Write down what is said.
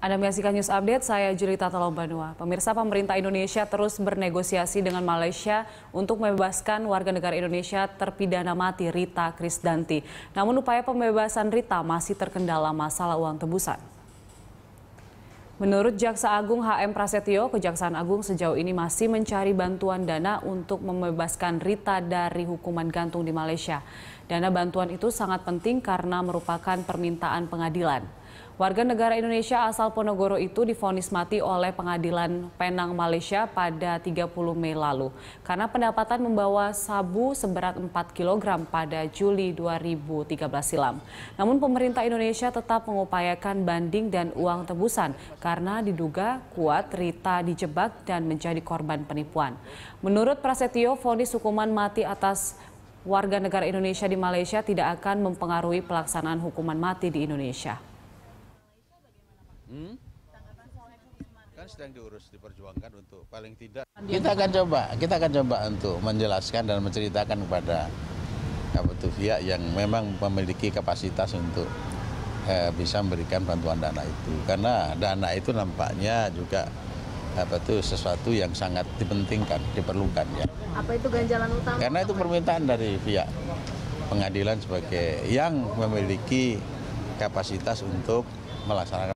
Anda menyaksikan news update, saya Julita Tolombanua. Pemirsa pemerintah Indonesia terus bernegosiasi dengan Malaysia untuk membebaskan warga negara Indonesia terpidana mati Rita Krisdanti. Namun upaya pembebasan Rita masih terkendala masalah uang tebusan. Menurut Jaksa Agung HM Prasetyo, Kejaksaan Agung sejauh ini masih mencari bantuan dana untuk membebaskan Rita dari hukuman gantung di Malaysia. Dana bantuan itu sangat penting karena merupakan permintaan pengadilan. Warga negara Indonesia asal Ponegoro itu difonis mati oleh pengadilan Penang Malaysia pada 30 Mei lalu karena pendapatan membawa sabu seberat 4 kg pada Juli 2013 silam. Namun pemerintah Indonesia tetap mengupayakan banding dan uang tebusan karena diduga kuat Rita dijebak dan menjadi korban penipuan. Menurut Prasetyo, fonis hukuman mati atas warga negara Indonesia di Malaysia tidak akan mempengaruhi pelaksanaan hukuman mati di Indonesia. Hmm? kan sedang diurus diperjuangkan untuk paling tidak kita akan coba kita akan coba untuk menjelaskan dan menceritakan kepada kabupaten pihak yang memang memiliki kapasitas untuk eh, bisa memberikan bantuan dana itu karena dana itu nampaknya juga apa itu sesuatu yang sangat dipentingkan diperlukan ya apa itu ganjalan utama karena itu permintaan dari pihak pengadilan sebagai yang memiliki kapasitas untuk melaksanakan